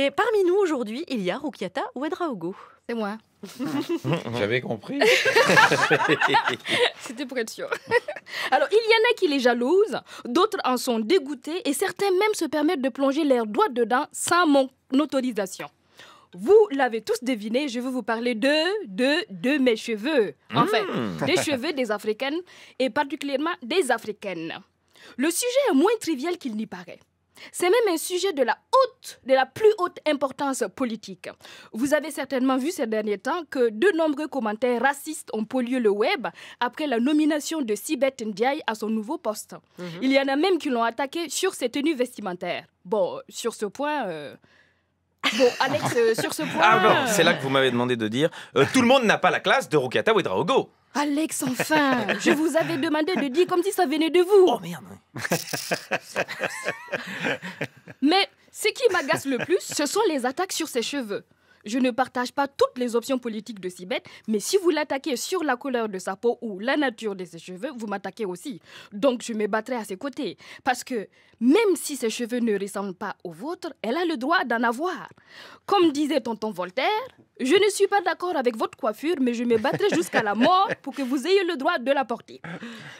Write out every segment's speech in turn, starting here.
Et parmi nous aujourd'hui, il y a ou Ouedraogo. C'est moi. J'avais compris. C'était pour être sûr. Alors, il y en a qui les jalousent, d'autres en sont dégoûtés et certains même se permettent de plonger leurs doigts dedans sans mon autorisation. Vous l'avez tous deviné, je vais vous parler de, de, de mes cheveux. En fait, hmm. des cheveux des Africaines et particulièrement des Africaines. Le sujet est moins trivial qu'il n'y paraît. C'est même un sujet de la haute, de la plus haute importance politique. Vous avez certainement vu ces derniers temps que de nombreux commentaires racistes ont pollué le web après la nomination de Sibeth Ndiaye à son nouveau poste. Mhm. Il y en a même qui l'ont attaqué sur ses tenues vestimentaires. Bon, sur ce point. Euh, bon, Alex, euh, sur ce ah, point. Ah bon, c'est là euh, que vous m'avez demandé de dire tout le monde n'a pas la classe de Rukata Ouedraogo. Alex, enfin Je vous avais demandé de dire comme si ça venait de vous. Oh merde Mais ce qui m'agace le plus, ce sont les attaques sur ses cheveux. Je ne partage pas toutes les options politiques de Sibeth, mais si vous l'attaquez sur la couleur de sa peau ou la nature de ses cheveux, vous m'attaquez aussi. Donc je me battrai à ses côtés. Parce que même si ses cheveux ne ressemblent pas aux vôtres, elle a le droit d'en avoir. Comme disait tonton Voltaire, je ne suis pas d'accord avec votre coiffure, mais je me battrai jusqu'à la mort pour que vous ayez le droit de la porter.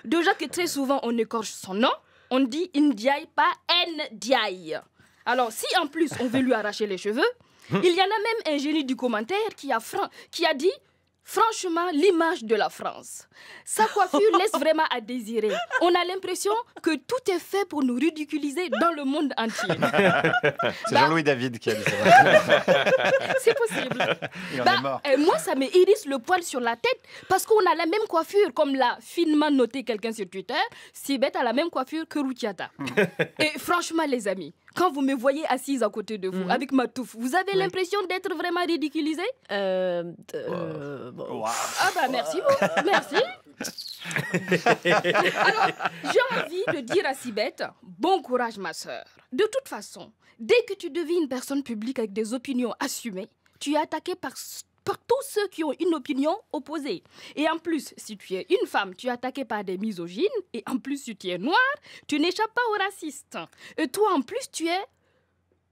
Déjà que très souvent on écorche son nom, on dit Ndiaye, pas Ndiaye. Alors si en plus on veut lui arracher les cheveux, Il y en a même un génie du commentaire qui a, qui a dit Franchement, l'image de la France. Sa coiffure laisse vraiment à désirer. On a l'impression que tout est fait pour nous ridiculiser dans le monde entier. C'est bah, Jean-Louis David qui a dit ça. C'est possible. Bah, euh, moi, ça me hérisse le poil sur la tête parce qu'on a la même coiffure, comme l'a finement noté quelqu'un sur Twitter. bête a la même coiffure que Routiata. Et franchement, les amis, quand vous me voyez assise à côté de vous, mhm. avec ma touffe, vous avez l'impression d'être vraiment ridiculisée euh, euh Ah bah merci, merci. Alors, j'ai envie de dire à Sibeth, bon courage ma sœur. De toute façon, dès que tu deviens une personne publique avec des opinions assumées, tu es attaqué par par tous ceux qui ont une opinion opposée. Et en plus, si tu es une femme, tu es attaquée par des misogynes. Et en plus, si tu es noire, tu n'échappes pas aux racistes. Et toi, en plus, tu es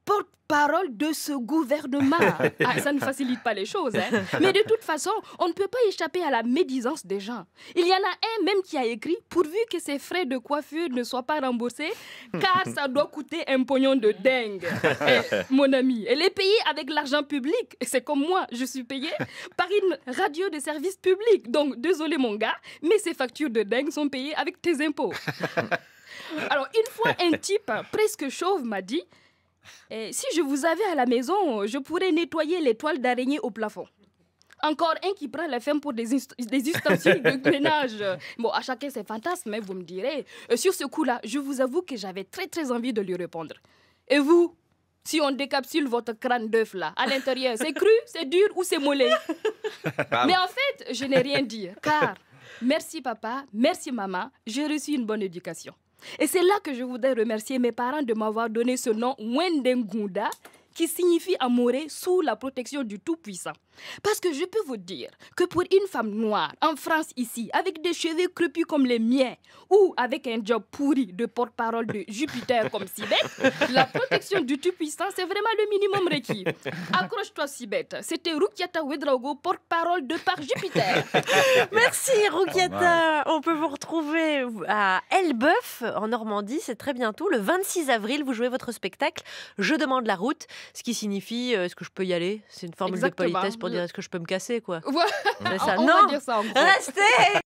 porte-parole de ce gouvernement. Ah, ça ne facilite pas les choses. Hein. Mais de toute façon, on ne peut pas échapper à la médisance des gens. Il y en a un même qui a écrit pourvu que ses frais de coiffure ne soient pas remboursés, car ça doit coûter un pognon de dingue. Eh, mon ami, elle est payée avec l'argent public, c'est comme moi, je suis payé par une radio de service public. Donc, désolé mon gars, mais ces factures de dingue sont payées avec tes impôts. Alors, une fois, un type presque chauve m'a dit si je vous avais à la maison, je pourrais nettoyer les toiles d'araignée au plafond. Encore un qui prend la femme pour des, des ustensiles de ménage. Bon, à chacun ses fantasmes, mais hein, vous me direz. Euh, sur ce coup-là, je vous avoue que j'avais très très envie de lui répondre. Et vous, si on décapsule votre crâne d'œuf là, à l'intérieur, c'est cru, c'est dur ou c'est mollet Mais en fait, je n'ai rien dit, car merci papa, merci maman, j'ai reçu une bonne éducation. Et c'est là que je voudrais remercier mes parents de m'avoir donné ce nom, Wendengunda, qui signifie amourer sous la protection du Tout-Puissant. Parce que je peux vous dire que pour une femme noire en France ici, avec des cheveux crépus comme les miens, ou avec un job pourri de porte-parole de Jupiter comme Sibeth, la protection du Tout-Puissant, c'est vraiment le minimum requis. Accroche-toi, Sibeth. C'était Rukyata Wedrago, porte-parole de par Jupiter. Merci, Rukyata On peut vous retrouver à Elbeuf, en Normandie. C'est très bientôt, le 26 avril. Vous jouez votre spectacle Je demande la route. Ce qui signifie euh, est-ce que je peux y aller C'est une forme de politesse pour dire est-ce que je peux me casser quoi. Ouais. On va dire ça, en restez